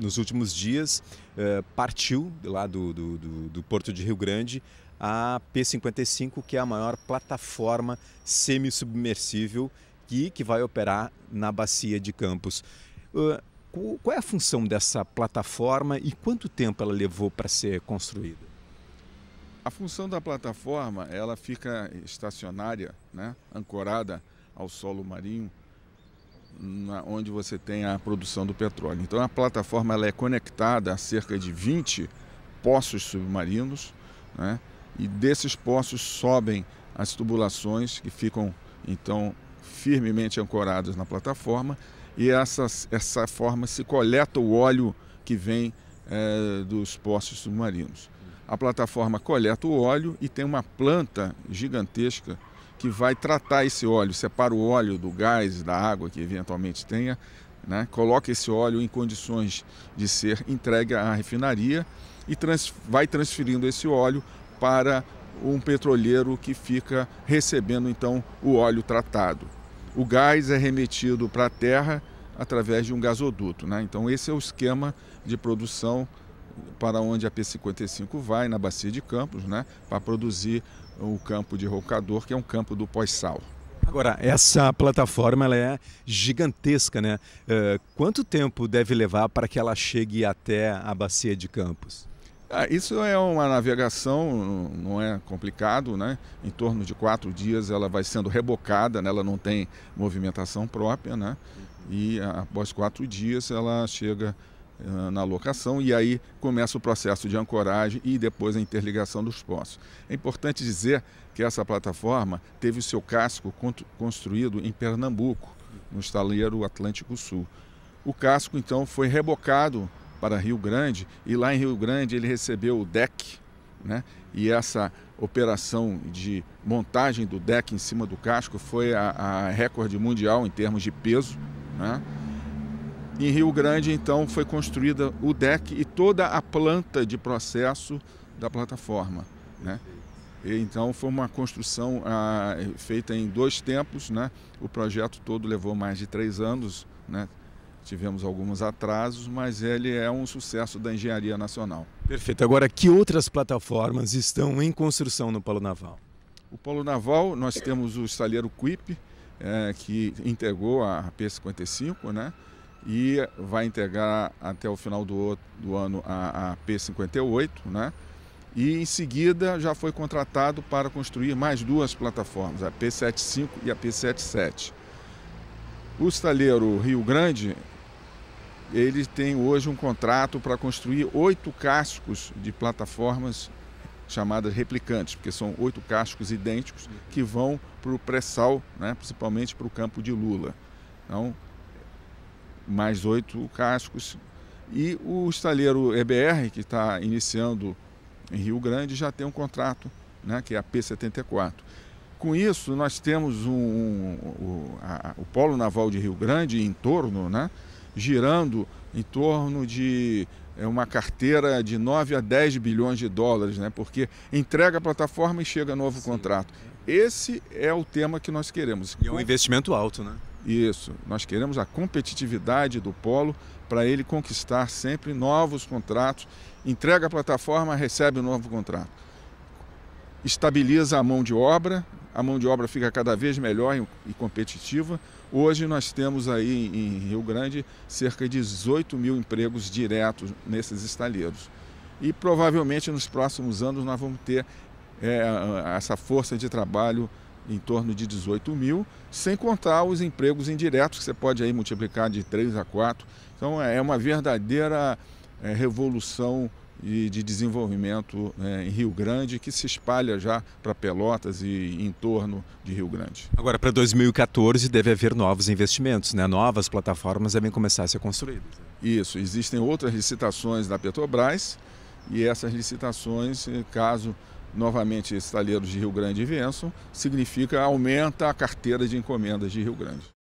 nos últimos dias eh, partiu lá do, do, do, do Porto de Rio Grande a P55, que é a maior plataforma semi-submersível que, que vai operar na bacia de Campos. Uh, qual é a função dessa plataforma e quanto tempo ela levou para ser construída? A função da plataforma, ela fica estacionária, né, ancorada ao solo marinho onde você tem a produção do petróleo. Então a plataforma ela é conectada a cerca de 20 poços submarinos, né? e desses poços sobem as tubulações que ficam então firmemente ancoradas na plataforma e essa, essa forma se coleta o óleo que vem é, dos poços submarinos. A plataforma coleta o óleo e tem uma planta gigantesca que vai tratar esse óleo, separa o óleo do gás, da água que eventualmente tenha, né? coloca esse óleo em condições de ser entregue à refinaria e trans, vai transferindo esse óleo para um petroleiro que fica recebendo então o óleo tratado. O gás é remetido para a terra através de um gasoduto. Né? Então, esse é o esquema de produção para onde a P55 vai, na bacia de Campos, né, para produzir o campo de Rocador, que é um campo do pós-sal. Agora, essa plataforma ela é gigantesca, né? Uh, quanto tempo deve levar para que ela chegue até a bacia de Campos? Ah, isso é uma navegação, não é complicado, né? Em torno de quatro dias ela vai sendo rebocada, né? ela não tem movimentação própria, né? E ah, após quatro dias ela chega na locação e aí começa o processo de ancoragem e depois a interligação dos postos. É importante dizer que essa plataforma teve o seu casco construído em Pernambuco, no estaleiro Atlântico Sul. O casco então foi rebocado para Rio Grande e lá em Rio Grande ele recebeu o deck, né? E essa operação de montagem do deck em cima do casco foi a, a recorde mundial em termos de peso, né? Em Rio Grande, então, foi construída o deck e toda a planta de processo da plataforma. Né? E, então, foi uma construção ah, feita em dois tempos. Né? O projeto todo levou mais de três anos. Né? Tivemos alguns atrasos, mas ele é um sucesso da engenharia nacional. Perfeito. Agora, que outras plataformas estão em construção no Polo Naval? O Polo Naval, nós temos o estaleiro Quip, é, que integrou a P-55, né? e vai entregar até o final do, do ano a, a P58, né? E em seguida já foi contratado para construir mais duas plataformas, a P75 e a P77. O estaleiro Rio Grande, ele tem hoje um contrato para construir oito cascos de plataformas chamadas replicantes, porque são oito cascos idênticos que vão para o pré-sal, né? principalmente para o campo de Lula. Então, mais oito cascos. E o estaleiro EBR, que está iniciando em Rio Grande, já tem um contrato, né, que é a P74. Com isso, nós temos um, um, um a, o Polo Naval de Rio Grande em torno, né, girando em torno de é uma carteira de 9 a 10 bilhões de dólares, né? porque entrega a plataforma e chega novo Sim. contrato. Esse é o tema que nós queremos. E é um investimento alto, né? Isso, nós queremos a competitividade do polo para ele conquistar sempre novos contratos. Entrega a plataforma, recebe um novo contrato. Estabiliza a mão de obra, a mão de obra fica cada vez melhor e competitiva. Hoje nós temos aí em Rio Grande cerca de 18 mil empregos diretos nesses estaleiros. E provavelmente nos próximos anos nós vamos ter é, essa força de trabalho em torno de 18 mil, sem contar os empregos indiretos, que você pode aí multiplicar de 3 a 4. Então é, é uma verdadeira é, revolução e de desenvolvimento é, em Rio Grande, que se espalha já para Pelotas e em torno de Rio Grande. Agora, para 2014, deve haver novos investimentos, né? novas plataformas devem começar a ser construídas. Isso, existem outras licitações da Petrobras e essas licitações, caso novamente estaleiros de Rio Grande e Venson, significa aumenta a carteira de encomendas de Rio Grande.